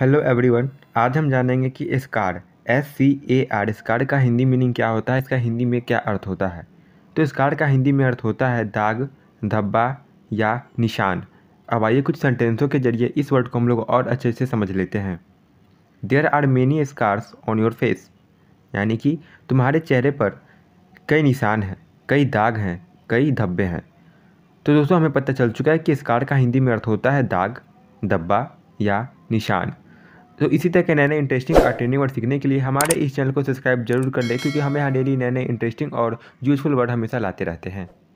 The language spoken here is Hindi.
हेलो एवरीवन आज हम जानेंगे कि scar S C A R scar का हिंदी मीनिंग क्या होता है इसका हिंदी में क्या अर्थ होता है तो कार का हिंदी में अर्थ होता है दाग धब्बा या निशान अब आइए कुछ सेंटेंसों के जरिए इस वर्ड को हम लोग और अच्छे से समझ लेते हैं there are many scars on your face यानी कि तुम्हारे चेहरे पर कई निशान हैं कई दाग हैं कई धब्बे हैं तो दोस्तों हमें पता चल चुका है कि कार का हिंदी में अर्थ होता है दाग धब्बा या निशान तो इसी तरह के नए नए इंटरेस्टिंग और ट्रेनिंग वर्ड सीखने के लिए हमारे इस चैनल को सब्सक्राइब जरूर कर लें क्योंकि हम यहाँ डेली नए नए इंटरेस्टिंग और यूजफुल वर्ड हमेशा लाते रहते हैं